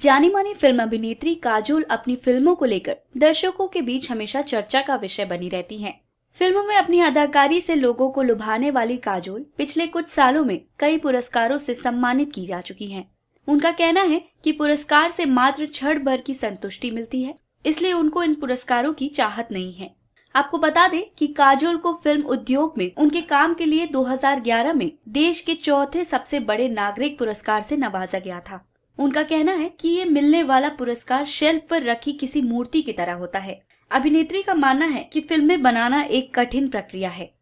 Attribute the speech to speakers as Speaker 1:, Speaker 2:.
Speaker 1: जानी मानी फिल्म अभिनेत्री काजोल अपनी फिल्मों को लेकर दर्शकों के बीच हमेशा चर्चा का विषय बनी रहती हैं। फिल्मों में अपनी अदाकारी से लोगों को लुभाने वाली काजोल पिछले कुछ सालों में कई पुरस्कारों से सम्मानित की जा चुकी हैं। उनका कहना है कि पुरस्कार से मात्र क्षण भर की संतुष्टि मिलती है इसलिए उनको इन पुरस्कारों की चाहत नहीं है आपको बता दें कि काजोल को फिल्म उद्योग में उनके काम के लिए 2011 में देश के चौथे सबसे बड़े नागरिक पुरस्कार से नवाजा गया था उनका कहना है कि ये मिलने वाला पुरस्कार शेल्फ पर रखी किसी मूर्ति की तरह होता है अभिनेत्री का मानना है कि फिल्में बनाना एक कठिन प्रक्रिया है